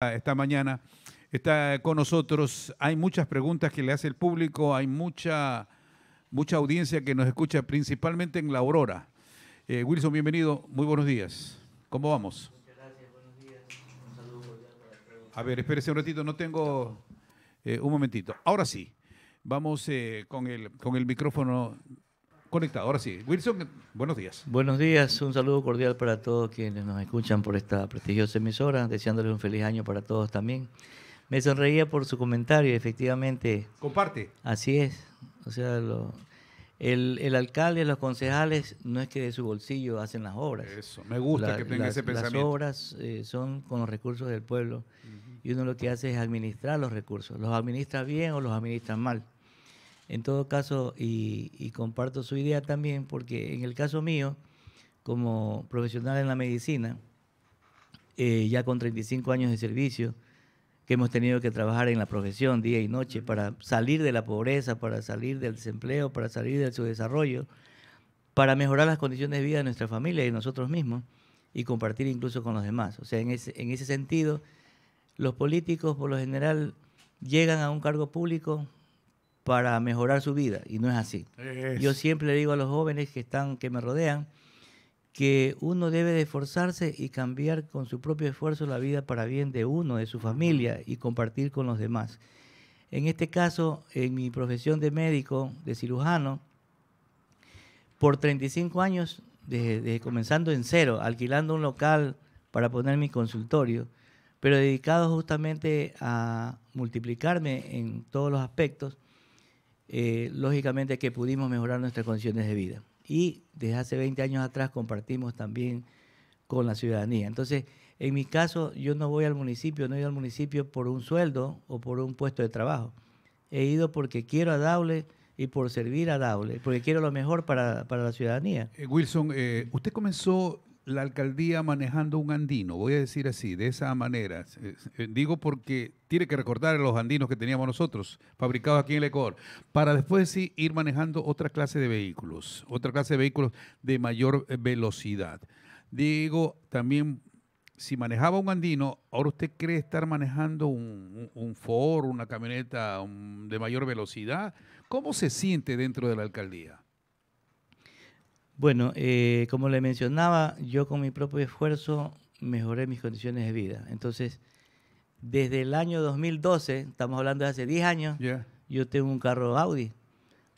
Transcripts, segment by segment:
esta mañana está con nosotros. Hay muchas preguntas que le hace el público, hay mucha, mucha audiencia que nos escucha principalmente en La Aurora. Eh, Wilson, bienvenido, muy buenos días. ¿Cómo vamos? Muchas gracias, buenos días. Un saludo A ver, espérese un ratito, no tengo eh, un momentito. Ahora sí, vamos eh, con, el, con el micrófono conectado. Ahora sí, Wilson, buenos días. Buenos días, un saludo cordial para todos quienes nos escuchan por esta prestigiosa emisora, deseándoles un feliz año para todos también. Me sonreía por su comentario, efectivamente. Comparte. Así es. O sea, el, el, alcalde, los concejales, no es que de su bolsillo hacen las obras. Eso, me gusta que tenga ese pensamiento. Las obras eh, son con los recursos del pueblo y uno lo que hace es administrar los recursos. Los administra bien o los administra mal. En todo caso, y, comparto su idea también, porque en el caso mío, como profesional en la medicina, eh, ya con 35 años de servicio, que hemos tenido que trabajar en la profesión día y noche para salir de la pobreza, para salir del desempleo, para salir del subdesarrollo, para mejorar las condiciones de vida de nuestra familia y nosotros mismos y compartir incluso con los demás. O sea, en en ese sentido, los políticos por lo general llegan a un cargo público para mejorar su vida y no es así. Yo siempre le digo a los jóvenes que están que me rodean que uno debe de esforzarse y cambiar con su propio esfuerzo la vida para bien de uno, de su familia y compartir con los demás. En este caso, en mi profesión de médico, de cirujano, por 35 años, desde comenzando en cero, alquilando un local para poner mi consultorio, pero dedicado justamente a multiplicarme en todos los aspectos, eh, lógicamente que pudimos mejorar nuestras condiciones de vida. Y desde hace 20 años atrás compartimos también con la ciudadanía. Entonces, en mi caso, yo no voy al municipio, no he ido al municipio por un sueldo o por un puesto de trabajo. He ido porque quiero a Daule y por servir a Daule, porque quiero lo mejor para, la ciudadanía. Eh, Wilson, eh, usted comenzó la alcaldía manejando un andino, voy a decir así, de esa manera. Eh, eh, digo porque tiene que recordar los andinos que teníamos nosotros, fabricados aquí en el Ecuador, para después sí ir manejando otra clase de vehículos, otra clase de vehículos de mayor eh, velocidad. Digo, también, si manejaba un andino, ahora usted cree estar manejando un, un Ford, una camioneta de mayor velocidad, ¿cómo se siente dentro de la alcaldía? Bueno, eh, como le mencionaba, yo con mi propio esfuerzo mejoré mis condiciones de vida. Entonces, desde el año 2012, estamos hablando de hace 10 años, yo tengo un carro Audi.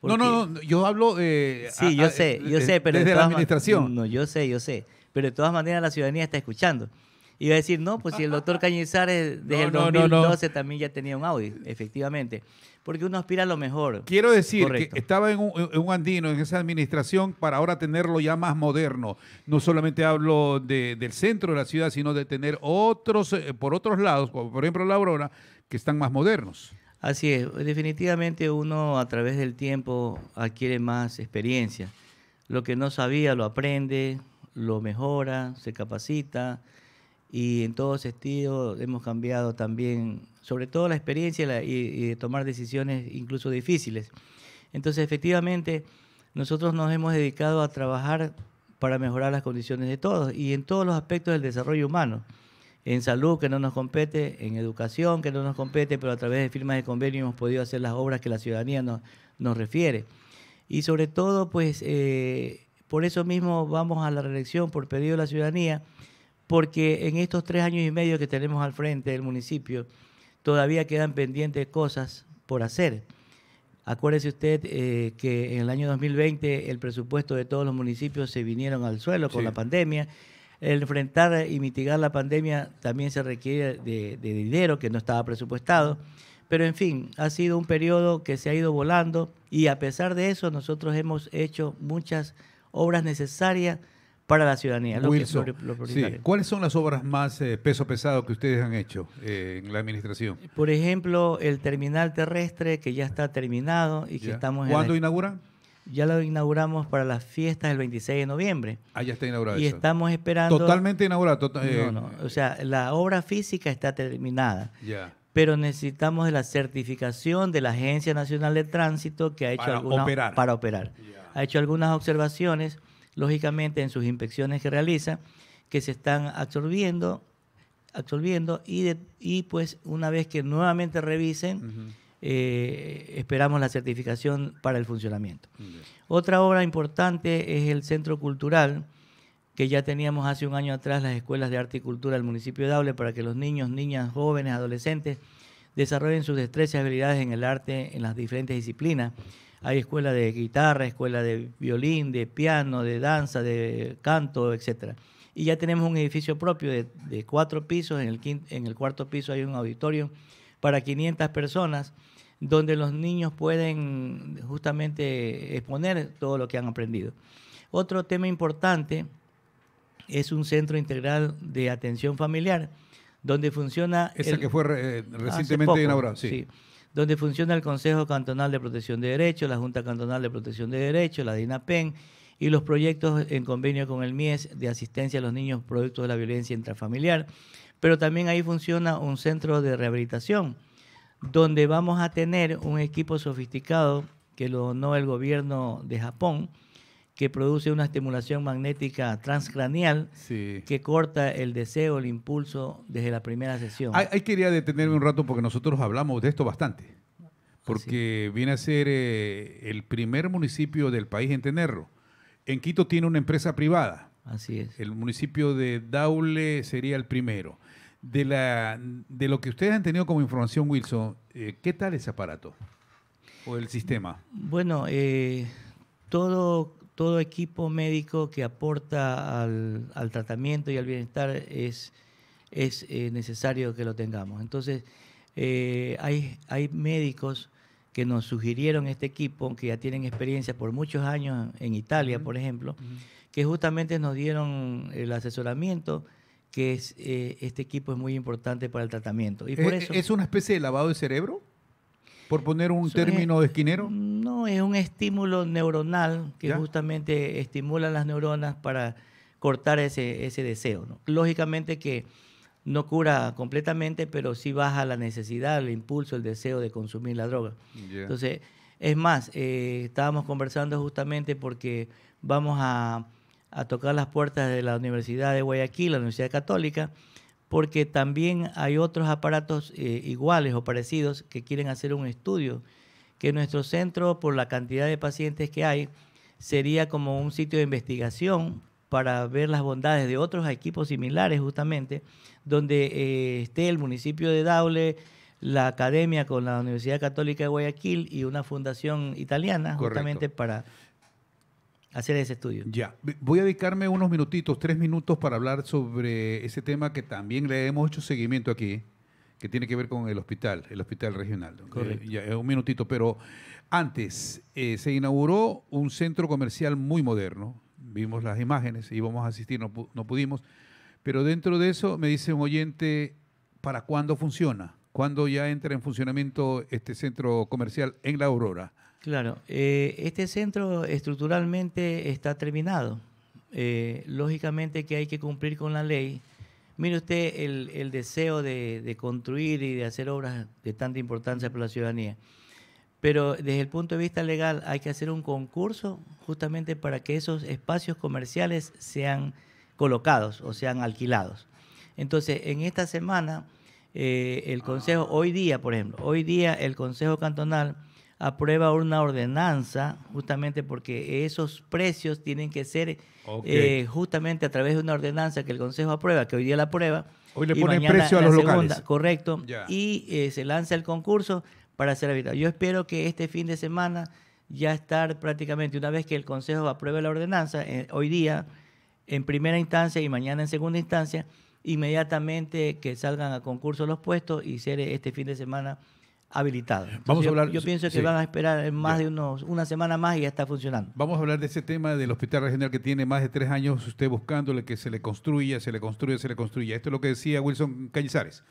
No, no, no, yo hablo... Eh, sí, eh, sé, pero... Desde la administración. No, yo sé, yo sé. Pero de todas maneras la ciudadanía está escuchando. Iba a decir, no, pues si el doctor Cañizares desde el 2012 también ya tenía un Audi, efectivamente. Porque uno aspira a lo mejor. Quiero decir estaba en un, andino, en esa administración, para ahora tenerlo ya más moderno. No solamente hablo del centro de la ciudad, sino de tener otros, eh, por otros lados, por ejemplo la Aurora, que están más modernos. Así es, definitivamente uno a través del tiempo adquiere más experiencia. Lo que no sabía lo aprende, lo mejora, se capacita y en todo sentido hemos cambiado también, sobre todo la experiencia y, tomar decisiones incluso difíciles. Entonces, efectivamente, nosotros nos hemos dedicado a trabajar para mejorar las condiciones de todos y en todos los aspectos del desarrollo humano. En salud, que no nos compete, en educación, que no nos compete, pero a través de firmas de convenio hemos podido hacer las obras que la ciudadanía nos, nos refiere. Y sobre todo, pues, eh, por eso mismo vamos a la reelección por pedido de la ciudadanía porque en estos tres años y medio que tenemos al frente del municipio, todavía quedan pendientes cosas por hacer. Acuérdese usted eh, que en el año 2020 el presupuesto de todos los municipios se vinieron al suelo con la pandemia. enfrentar y mitigar la pandemia también se requiere de, de dinero que no estaba presupuestado. Pero en fin, ha sido un periodo que se ha ido volando y a pesar de eso nosotros hemos hecho muchas obras necesarias para la ciudadanía. sí. ¿Cuáles son las obras más eh, peso pesado que ustedes han hecho eh, en la administración? Por ejemplo, el terminal terrestre que ya está terminado y que estamos ¿Cuándo inaugura? inauguran? Ya lo inauguramos para las fiestas del 26 de noviembre. Ah, ya está inaugurado. Y estamos esperando. Totalmente inaugurado. no, eh, no. O sea, la obra física está terminada. Ya pero necesitamos la certificación de la Agencia Nacional de Tránsito que ha hecho para operar. Para operar. Ha hecho algunas observaciones lógicamente en sus inspecciones que realiza, que se están absorbiendo, absorbiendo y, y pues una vez que nuevamente revisen, eh, esperamos la certificación para el funcionamiento. Otra obra importante es el Centro Cultural, que ya teníamos hace un año atrás las escuelas de arte y cultura del municipio de Daule para que los niños, niñas, jóvenes, adolescentes desarrollen sus destrezas y habilidades en el arte en las diferentes disciplinas hay escuelas de guitarra, escuela de violín, de piano, de danza, de canto, etc. Y ya tenemos un edificio propio de, cuatro pisos. En el, en el cuarto piso hay un auditorio para 500 personas donde los niños pueden justamente exponer todo lo que han aprendido. Otro tema importante es un centro integral de atención familiar, donde funciona... Ese que fue eh, recientemente inaugurado, sí donde funciona el Consejo Cantonal de Protección de Derechos, la Junta Cantonal de Protección de Derechos, la DINAPEN e y los proyectos en convenio con el MIES de asistencia a los niños producto de la violencia intrafamiliar. Pero también ahí funciona un centro de rehabilitación, donde vamos a tener un equipo sofisticado que lo donó el gobierno de Japón, que produce una estimulación magnética transcranial que corta el deseo, el impulso desde la primera sesión. Ahí, quería detenerme un rato porque nosotros hablamos de esto bastante, porque viene a ser eh, el primer municipio del país en tenerlo. En Quito tiene una empresa privada. Así es. El municipio de Daule sería el primero. De, la, de lo que ustedes han tenido como información, Wilson, eh, ¿qué tal ese aparato o el sistema? Bueno, eh, todo todo equipo médico que aporta al, tratamiento y al bienestar es, es eh, necesario que lo tengamos. Entonces, eh, hay, hay médicos que nos sugirieron este equipo, que ya tienen experiencia por muchos años en Italia, por ejemplo, que justamente nos dieron el asesoramiento que es, eh, este equipo es muy importante para el tratamiento. Y por eso, ¿Es una especie de lavado de cerebro? Por poner un término de esquinero. No, es un estímulo neuronal que justamente estimula las neuronas para cortar ese, ese deseo. Lógicamente que no cura completamente, pero sí baja la necesidad, el impulso, el deseo de consumir la droga. Entonces, es más, eh, estábamos conversando justamente porque vamos a, tocar las puertas de la Universidad de Guayaquil, la Universidad Católica, porque también hay otros aparatos eh, iguales o parecidos que quieren hacer un estudio, que nuestro centro, por la cantidad de pacientes que hay, sería como un sitio de investigación para ver las bondades de otros equipos similares justamente, donde eh, esté el municipio de Daule, la academia con la Universidad Católica de Guayaquil y una fundación italiana justamente para hacer ese estudio. Ya, voy a dedicarme unos minutitos, tres minutos para hablar sobre ese tema que también le hemos hecho seguimiento aquí, que tiene que ver con el hospital, el hospital regional. Eh, eh, un minutito, pero antes eh, se inauguró un centro comercial muy moderno, vimos las imágenes, íbamos a asistir, no, no pudimos, pero dentro de eso me dice un oyente, ¿para cuándo funciona? ¿Cuándo ya entra en funcionamiento este centro comercial en La Aurora? Claro, eh, este centro estructuralmente está terminado. Eh, lógicamente que hay que cumplir con la ley. Mire usted el, deseo de, construir y de hacer obras de tanta importancia para la ciudadanía. Pero desde el punto de vista legal hay que hacer un concurso justamente para que esos espacios comerciales sean colocados o sean alquilados. Entonces, en esta semana, eh, el Consejo, hoy día, por ejemplo, hoy día el Consejo Cantonal aprueba una ordenanza justamente porque esos precios tienen que ser eh, justamente a través de una ordenanza que el Consejo aprueba, que hoy día la aprueba. Hoy le ponen precio a los locales. Correcto. Y eh, se lanza el concurso para ser habitado. Yo espero que este fin de semana ya estar prácticamente, una vez que el Consejo apruebe la ordenanza, eh, hoy día en primera instancia y mañana en segunda instancia, inmediatamente que salgan a concurso los puestos y ser este fin de semana habilitado. Vamos a hablar, yo, pienso que van a esperar más de unos, una semana más y ya está funcionando. Vamos a hablar de ese tema del Hospital Regional que tiene más de tres años usted buscándole que se le construya, se le construya, se le construya. Esto es lo que decía Wilson Cañizares.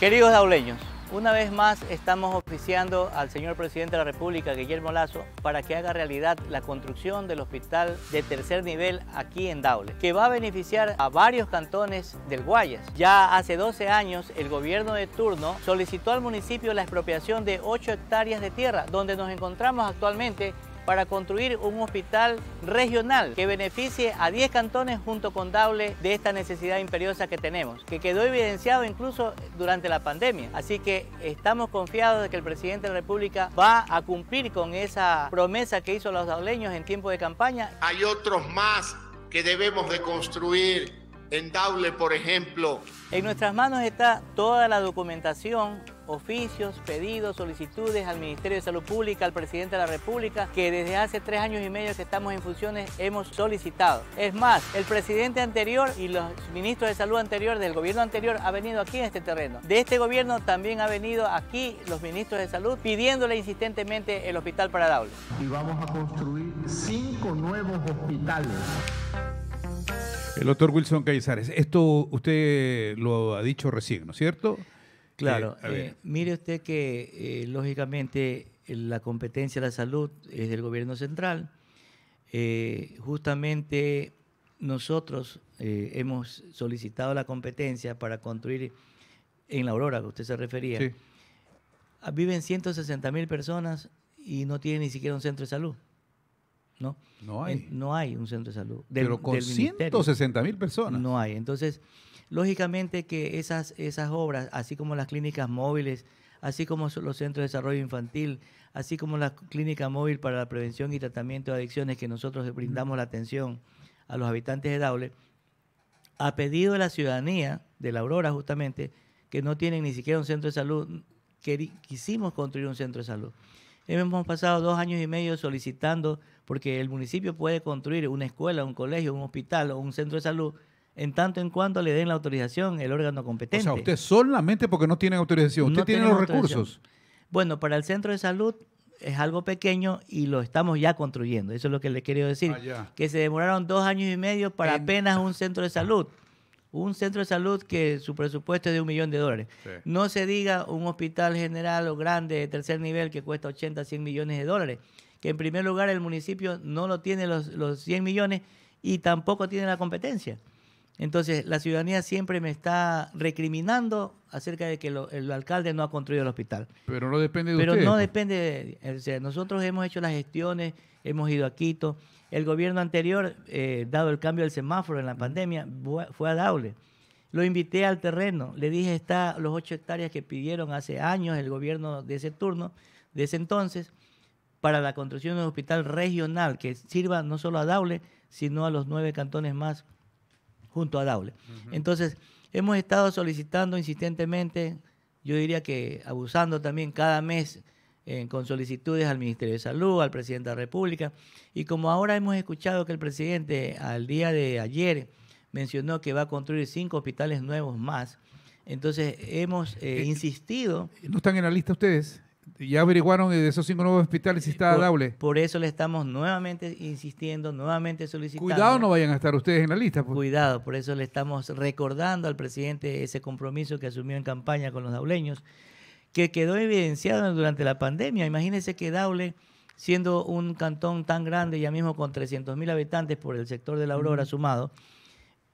Queridos dauleños, una vez más estamos oficiando al señor presidente de la República, Guillermo Lazo, para que haga realidad la construcción del hospital de tercer nivel aquí en Daule, que va a beneficiar a varios cantones del Guayas. Ya hace 12 años el gobierno de turno solicitó al municipio la expropiación de 8 hectáreas de tierra, donde nos encontramos actualmente para construir un hospital regional que beneficie a 10 cantones junto con Dable de esta necesidad imperiosa que tenemos, que quedó evidenciado incluso durante la pandemia. Así que estamos confiados de que el presidente de la República va a cumplir con esa promesa que hizo los dauleños en tiempo de campaña. Hay otros más que debemos de construir en Dable por ejemplo. En nuestras manos está toda la documentación oficios, pedidos, solicitudes al Ministerio de Salud Pública, al Presidente de la República, que desde hace tres años y medio que estamos en funciones hemos solicitado. Es más, el presidente anterior y los ministros de salud anterior del gobierno anterior ha venido aquí en este terreno. De este gobierno también ha venido aquí los ministros de salud pidiéndole insistentemente el hospital para Daule. Y vamos a construir cinco nuevos hospitales. El doctor Wilson Caizares, esto usted lo ha dicho recién, ¿no es cierto? Claro, eh, eh, mire usted que eh, lógicamente la competencia de la salud es del gobierno central. justamente nosotros hemos solicitado la competencia para construir en la Aurora, que usted se refería. Ah, viven 160 mil personas y no tienen ni siquiera un centro de salud. ¿no? No hay. no hay un centro de salud. Pero con 160 mil personas. No hay. Entonces, Lógicamente que esas, esas obras, así como las clínicas móviles, así como los centros de desarrollo infantil, así como la clínica móvil para la prevención y tratamiento de adicciones que nosotros brindamos la atención a los habitantes de Daule, a pedido de la ciudadanía de la Aurora justamente, que no tienen ni siquiera un centro de salud, que quisimos construir un centro de salud. Hemos pasado dos años y medio solicitando, porque el municipio puede construir una escuela, un colegio, un hospital o un centro de salud, en tanto en cuanto le den la autorización el órgano competente. O sea, usted solamente porque no tiene autorización, usted tiene los recursos. Bueno, para el centro de salud es algo pequeño y lo estamos ya construyendo. Eso es lo que le quería decir. Ah, que se demoraron dos años y medio para apenas un centro de salud. Un centro de salud que su presupuesto es de un millón de dólares. No se diga un hospital general o grande de tercer nivel que cuesta 80, 100 millones de dólares. Que en primer lugar el municipio no lo tiene los, los 100 millones y tampoco tiene la competencia. Entonces, la ciudadanía siempre me está recriminando acerca de que el alcalde no ha construido el hospital. Pero no depende de Pero no pues. depende, de, nosotros hemos hecho las gestiones, hemos ido a Quito. El gobierno anterior, eh, dado el cambio del semáforo en la pandemia, fue a Daule. Lo invité al terreno, le dije, está los ocho hectáreas que pidieron hace años el gobierno de ese turno, de ese entonces, para la construcción de un hospital regional que sirva no solo a Daule, sino a los nueve cantones más junto a Daule. Entonces, hemos estado solicitando insistentemente, yo diría que abusando también cada mes eh, con solicitudes al Ministerio de Salud, al presidente de la República, y como ahora hemos escuchado que el presidente al día de ayer mencionó que va a construir cinco hospitales nuevos más, entonces hemos eh, eh, insistido. ¿No están en la lista ustedes? Ya averiguaron de esos cinco nuevos hospitales si está Daule. Por eso le estamos nuevamente insistiendo, nuevamente solicitando. Cuidado, no vayan a estar ustedes en la lista. Pues. Cuidado, por eso le estamos recordando al presidente ese compromiso que asumió en campaña con los dauleños, que quedó evidenciado durante la pandemia. Imagínense que Daule, siendo un cantón tan grande, ya mismo con 300.000 mil habitantes por el sector de la Aurora sumado,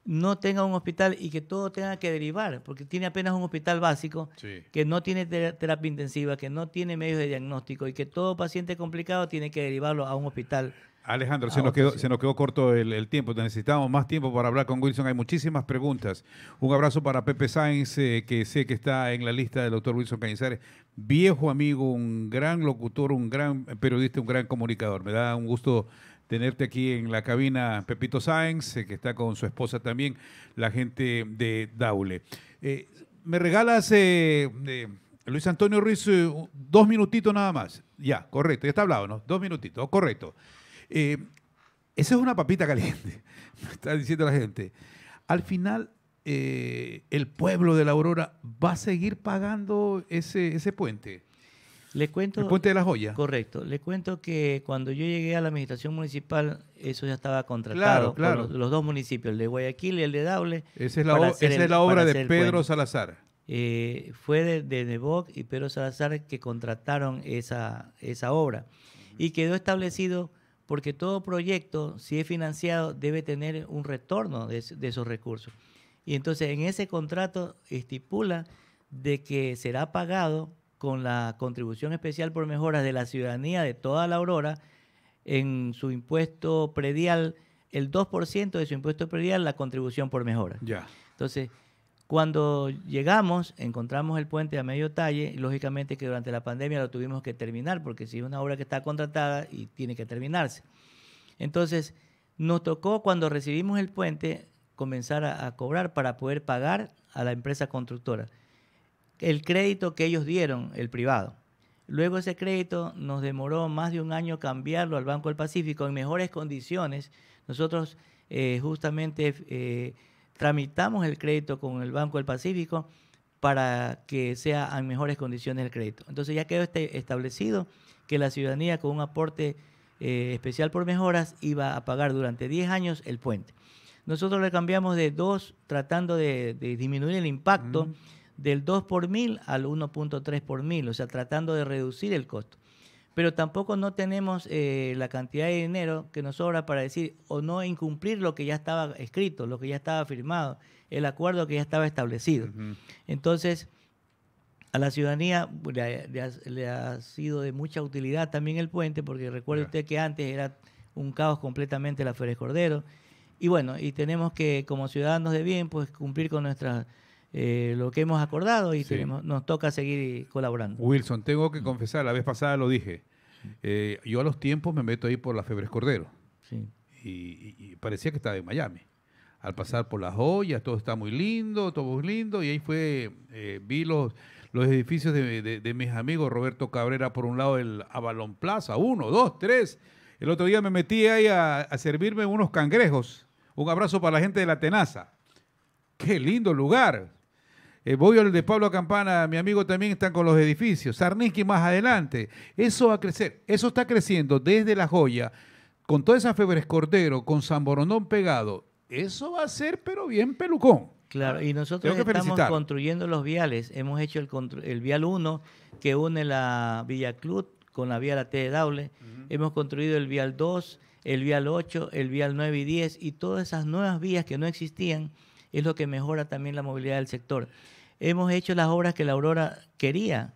no tenga un hospital y que todo tenga que derivar, porque tiene apenas un hospital básico, que no tiene terapia intensiva, que no tiene medios de diagnóstico y que todo paciente complicado tiene que derivarlo a un hospital. Alejandro, se nos, quedó, se nos, quedó, corto el, el, tiempo, necesitamos más tiempo para hablar con Wilson, hay muchísimas preguntas. Un abrazo para Pepe Sáenz, eh, que sé que está en la lista del doctor Wilson Cañizares, viejo amigo, un gran locutor, un gran periodista, un gran comunicador. Me da un gusto tenerte aquí en la cabina Pepito Sáenz, eh, que está con su esposa también, la gente de Daule. Eh, me regalas, eh, Luis Antonio Ruiz, dos minutitos nada más. Ya, correcto, ya está hablado, ¿no? Dos minutitos, correcto. esa es una papita caliente, me está diciendo la gente. Al final, el pueblo de la Aurora va a seguir pagando ese, ese puente. Le cuento, el puente de la joya. Correcto. Le cuento que cuando yo llegué a la administración municipal, eso ya estaba contratado claro, claro. los, dos municipios, el de Guayaquil y el de Daule. Esa es la, obra de Pedro Salazar. Eh, fue de, de Neboc y Pedro Salazar que contrataron esa, obra. Y quedó establecido porque todo proyecto, si es financiado, debe tener un retorno de, de esos recursos. Y entonces en ese contrato estipula de que será pagado con la contribución especial por mejoras de la ciudadanía de toda la Aurora en su impuesto predial, el 2% de su impuesto predial, la contribución por mejora. Ya. Entonces, cuando llegamos, encontramos el puente a medio talle, lógicamente que durante la pandemia lo tuvimos que terminar, porque si es una obra que está contratada y tiene que terminarse. Entonces, nos tocó cuando recibimos el puente comenzar a cobrar para poder pagar a la empresa constructora el crédito que ellos dieron, el privado. Luego ese crédito nos demoró más de un año cambiarlo al Banco del Pacífico en mejores condiciones. Nosotros eh, justamente eh, tramitamos el crédito con el Banco del Pacífico para que sea en mejores condiciones el crédito. Entonces ya quedó este, establecido que la ciudadanía con un aporte eh, especial por mejoras iba a pagar durante 10 años el puente. Nosotros le cambiamos de dos tratando de, disminuir el impacto del 2 por mil al 1.3 por mil, o sea, tratando de reducir el costo. Pero tampoco no tenemos eh, la cantidad de dinero que nos sobra para decir o no incumplir lo que ya estaba escrito, lo que ya estaba firmado, el acuerdo que ya estaba establecido. Entonces, a la ciudadanía le ha, sido de mucha utilidad también el puente, porque recuerde usted que antes era un caos completamente la Férez Cordero. Y bueno, y tenemos que, como ciudadanos de bien, pues cumplir con nuestras eh, lo que hemos acordado y nos toca seguir colaborando. Wilson, tengo que mm. confesar, la vez pasada lo dije, eh, yo a los tiempos me meto ahí por la Febres Cordero y, parecía que estaba en Miami. Al pasar por las joyas, todo está muy lindo, todo es lindo, y ahí fue, eh, vi los, los edificios de, mis amigos, Roberto Cabrera por un lado, el Avalon Plaza, uno, dos, tres. El otro día me metí ahí a, a servirme unos cangrejos. Un abrazo para la gente de la Tenaza. Qué lindo lugar eh, voy de Pablo Campana, mi amigo también está con los edificios. Sarniski más adelante. Eso va a crecer. Eso está creciendo desde La Joya, con toda esa Febres Cordero, con San Borondón pegado. Eso va a ser, pero bien pelucón. Claro, y nosotros estamos construyendo los viales. Hemos hecho el, vial 1 que une la Villa Club con la vía La T de Hemos construido el vial 2, el vial 8, el vial 9 y 10 y todas esas nuevas vías que no existían es lo que mejora también la movilidad del sector. Hemos hecho las obras que la Aurora quería,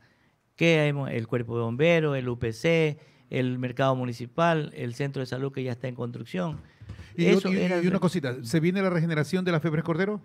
que el cuerpo de bomberos, el UPC, el mercado municipal, el centro de salud que ya está en construcción. Y, una cosita, ¿se viene la regeneración de la Febres Cordero?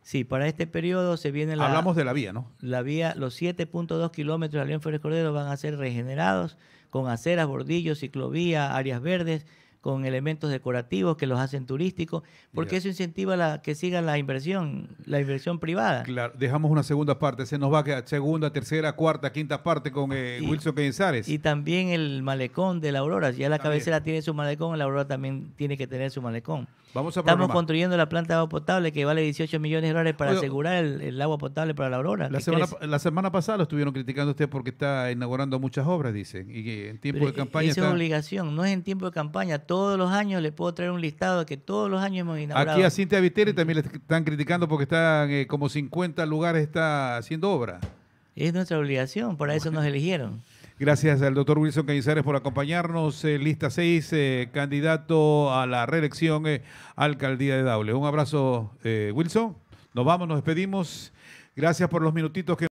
Sí, para este periodo se viene la... Hablamos de la vía, ¿no? La vía, los 7.2 kilómetros de la León Cordero van a ser regenerados con aceras, bordillos, ciclovía, áreas verdes, con elementos decorativos que los hacen turísticos, porque eso incentiva la, que siga la inversión, la inversión privada. Claro, dejamos una segunda parte, se nos va a quedar segunda, tercera, cuarta, quinta parte con eh, Wilson Pensares. Y también el malecón de la Aurora, ya la cabecera tiene su malecón, la Aurora también tiene que tener su malecón. Vamos a Estamos construyendo la planta de agua potable que vale 18 millones de dólares para asegurar el, agua potable para la Aurora. La semana, pasada lo estuvieron criticando usted porque está inaugurando muchas obras, dicen, y en tiempo de e, campaña... Esa es obligación, no es en tiempo de campaña, todos los años le puedo traer un listado que todos los años hemos inaugurado. Aquí a Cintia Viteri también le están criticando porque están eh, como 50 lugares está haciendo obra. Es nuestra obligación, por eso nos eligieron. Gracias al doctor Wilson Cañizares por acompañarnos. Eh, lista 6, eh, candidato a la reelección alcaldía de Daule. Un abrazo, Wilson. Nos vamos, nos despedimos. Gracias por los minutitos que...